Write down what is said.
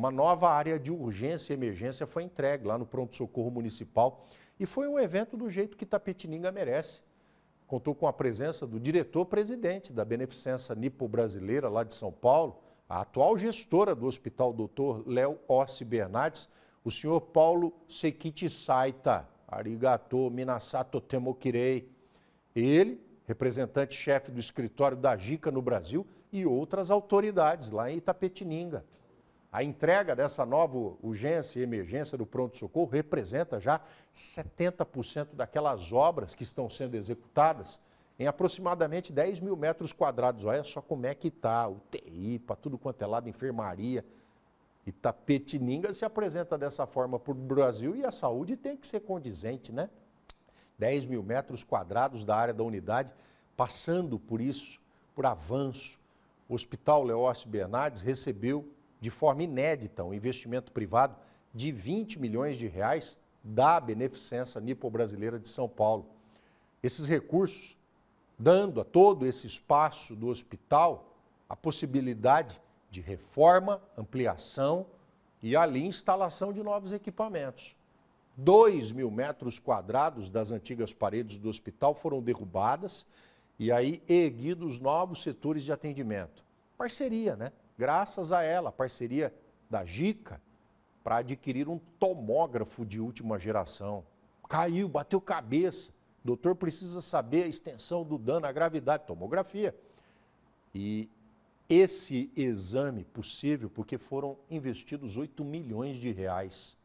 uma nova área de urgência e emergência foi entregue lá no pronto-socorro municipal e foi um evento do jeito que Tapetininga merece. Contou com a presença do diretor-presidente da Beneficência Nipo Brasileira, lá de São Paulo, a atual gestora do hospital, doutor Léo Orsi Bernardes, o senhor Paulo Sekiti Saita, arigato minasato temokirei. Ele, representante-chefe do escritório da JICA no Brasil e outras autoridades lá em Itapetininga. A entrega dessa nova urgência e emergência do pronto-socorro representa já 70% daquelas obras que estão sendo executadas em aproximadamente 10 mil metros quadrados. Olha só como é que está, UTI, para tudo quanto é lado, enfermaria. Itapetininga se apresenta dessa forma para o Brasil e a saúde tem que ser condizente, né? 10 mil metros quadrados da área da unidade, passando por isso, por avanço. O Hospital Leócio Bernardes recebeu de forma inédita, um investimento privado de 20 milhões de reais da Beneficência Nipo-Brasileira de São Paulo. Esses recursos, dando a todo esse espaço do hospital a possibilidade de reforma, ampliação e ali instalação de novos equipamentos. 2 mil metros quadrados das antigas paredes do hospital foram derrubadas e aí erguidos novos setores de atendimento. Parceria, né? graças a ela, a parceria da Gica, para adquirir um tomógrafo de última geração. Caiu, bateu cabeça. O doutor precisa saber a extensão do dano, a gravidade, tomografia. E esse exame possível, porque foram investidos 8 milhões de reais